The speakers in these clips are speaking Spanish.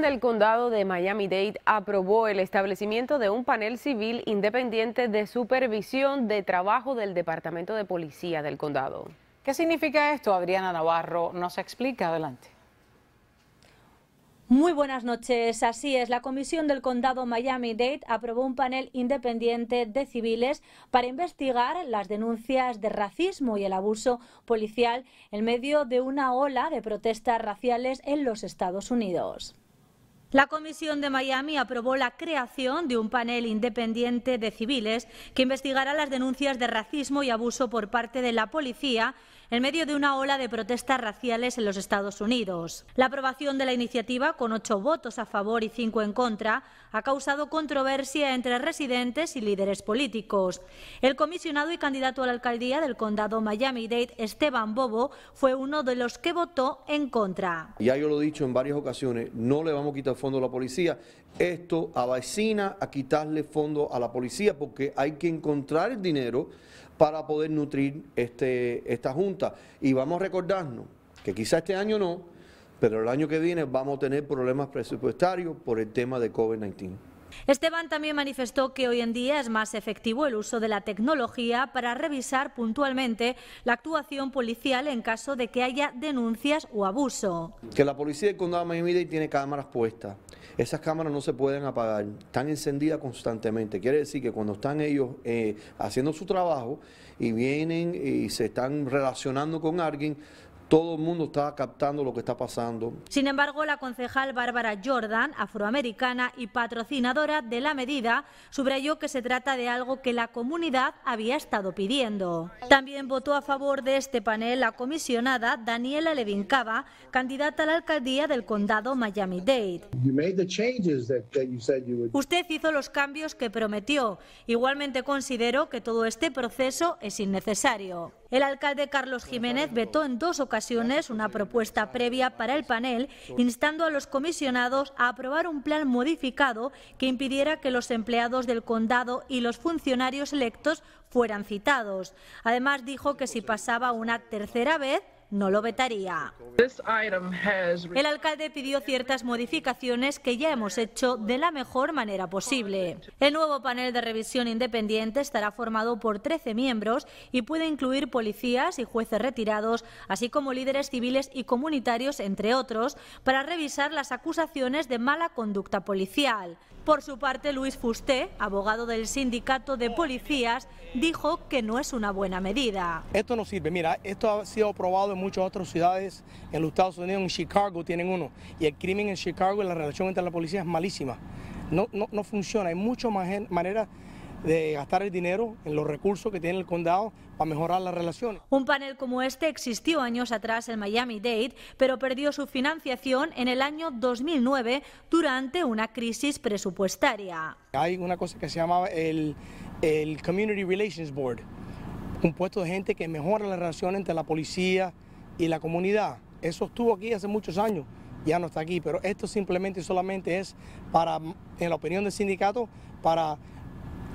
del Condado de Miami-Dade aprobó el establecimiento de un panel civil independiente de supervisión de trabajo del Departamento de Policía del Condado. ¿Qué significa esto? Adriana Navarro nos explica. Adelante. Muy buenas noches. Así es, la Comisión del Condado Miami-Dade aprobó un panel independiente de civiles para investigar las denuncias de racismo y el abuso policial en medio de una ola de protestas raciales en los Estados Unidos. La Comisión de Miami aprobó la creación de un panel independiente de civiles que investigará las denuncias de racismo y abuso por parte de la policía en medio de una ola de protestas raciales en los Estados Unidos. La aprobación de la iniciativa, con ocho votos a favor y cinco en contra, ha causado controversia entre residentes y líderes políticos. El comisionado y candidato a la alcaldía del condado Miami-Dade, Esteban Bobo, fue uno de los que votó en contra. Ya yo lo he dicho en varias ocasiones, no le vamos a quitar fondo a la policía. Esto avecina a quitarle fondo a la policía porque hay que encontrar el dinero para poder nutrir este, esta Junta. Y vamos a recordarnos que quizá este año no, pero el año que viene vamos a tener problemas presupuestarios por el tema de COVID-19. Esteban también manifestó que hoy en día es más efectivo el uso de la tecnología para revisar puntualmente la actuación policial en caso de que haya denuncias o abuso. Que la policía del condado de miami tiene cámaras puestas. Esas cámaras no se pueden apagar, están encendidas constantemente. Quiere decir que cuando están ellos eh, haciendo su trabajo y vienen y se están relacionando con alguien, todo el mundo está captando lo que está pasando. Sin embargo, la concejal Bárbara Jordan, afroamericana y patrocinadora de la medida, subrayó que se trata de algo que la comunidad había estado pidiendo. También votó a favor de este panel la comisionada Daniela Levincava, candidata a la alcaldía del condado Miami-Dade. Usted hizo los cambios que prometió. Igualmente considero que todo este proceso es innecesario. El alcalde Carlos Jiménez vetó en dos ocasiones una propuesta previa para el panel instando a los comisionados a aprobar un plan modificado que impidiera que los empleados del condado y los funcionarios electos fueran citados. Además, dijo que si pasaba una tercera vez, no lo vetaría. El alcalde pidió ciertas modificaciones que ya hemos hecho de la mejor manera posible. El nuevo panel de revisión independiente estará formado por 13 miembros y puede incluir policías y jueces retirados, así como líderes civiles y comunitarios, entre otros, para revisar las acusaciones de mala conducta policial. Por su parte, Luis Fusté, abogado del sindicato de policías, dijo que no es una buena medida. Esto no sirve. Mira, esto ha sido aprobado en muchas otras ciudades en los Estados Unidos, en Chicago tienen uno. Y el crimen en Chicago y la relación entre la policía es malísima. No, no, funciona. Hay muchas maneras de gastar el dinero en los recursos que tiene el condado para mejorar las relaciones. Un panel como este existió años atrás en Miami-Dade, pero perdió su financiación en el año 2009 durante una crisis presupuestaria. Hay una cosa que se llama el, el Community Relations Board, un puesto de gente que mejora la relación entre la policía, y la comunidad, eso estuvo aquí hace muchos años, ya no está aquí, pero esto simplemente y solamente es para, en la opinión del sindicato, para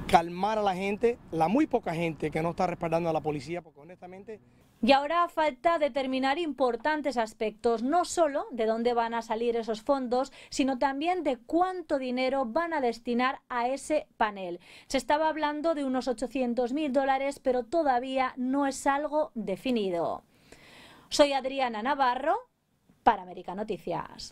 calmar a la gente, la muy poca gente que no está respaldando a la policía, porque honestamente... Y ahora falta determinar importantes aspectos, no solo de dónde van a salir esos fondos, sino también de cuánto dinero van a destinar a ese panel. Se estaba hablando de unos 800 mil dólares, pero todavía no es algo definido. Soy Adriana Navarro para América Noticias.